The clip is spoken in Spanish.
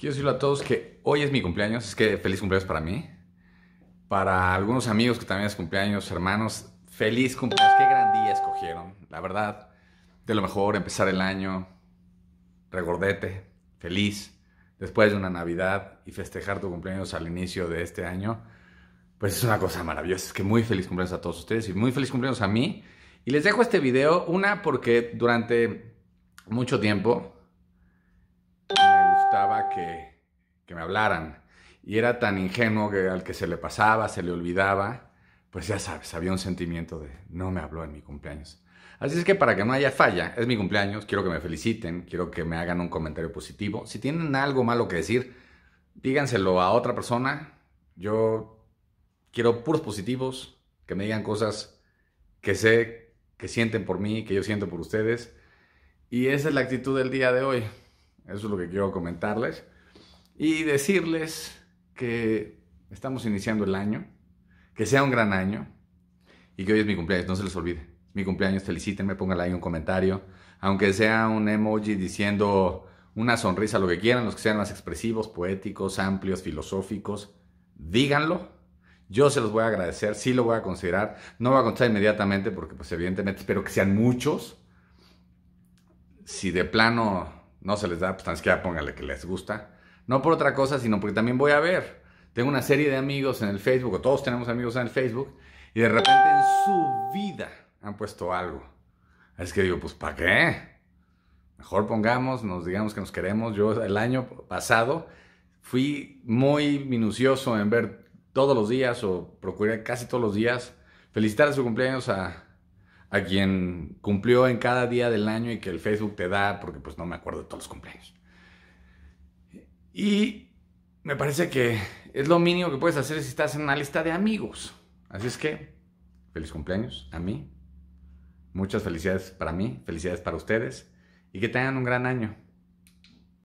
Quiero decirle a todos que hoy es mi cumpleaños, es que feliz cumpleaños para mí. Para algunos amigos que también es cumpleaños, hermanos, feliz cumpleaños. Qué gran día escogieron, la verdad. De lo mejor, empezar el año regordete, feliz, después de una Navidad y festejar tu cumpleaños al inicio de este año, pues es una cosa maravillosa. Es que muy feliz cumpleaños a todos ustedes y muy feliz cumpleaños a mí. Y les dejo este video, una porque durante mucho tiempo que me hablaran. Y era tan ingenuo que al que se le pasaba, se le olvidaba, pues ya sabes, había un sentimiento de no me habló en mi cumpleaños. Así es que para que no haya falla, es mi cumpleaños, quiero que me feliciten, quiero que me hagan un comentario positivo. Si tienen algo malo que decir, díganselo a otra persona. Yo quiero puros positivos, que me digan cosas que sé que sienten por mí, que yo siento por ustedes. Y esa es la actitud del día de hoy. Eso es lo que quiero comentarles. Y decirles que estamos iniciando el año, que sea un gran año y que hoy es mi cumpleaños, no se les olvide. Mi cumpleaños, felicítenme, pónganle ahí un comentario, aunque sea un emoji diciendo una sonrisa, lo que quieran, los que sean más expresivos, poéticos, amplios, filosóficos, díganlo. Yo se los voy a agradecer, sí lo voy a considerar. No voy a contar inmediatamente porque pues evidentemente espero que sean muchos. Si de plano no se les da, pues tan siquiera póngale que les gusta. No por otra cosa, sino porque también voy a ver. Tengo una serie de amigos en el Facebook, todos tenemos amigos en el Facebook, y de repente en su vida han puesto algo. Es que digo, pues ¿para qué? Mejor pongamos, nos digamos que nos queremos. Yo el año pasado fui muy minucioso en ver todos los días, o procuré casi todos los días, felicitar a su cumpleaños a a quien cumplió en cada día del año y que el Facebook te da, porque pues no me acuerdo de todos los cumpleaños. Y me parece que es lo mínimo que puedes hacer si estás en una lista de amigos. Así es que, feliz cumpleaños a mí. Muchas felicidades para mí, felicidades para ustedes y que tengan un gran año.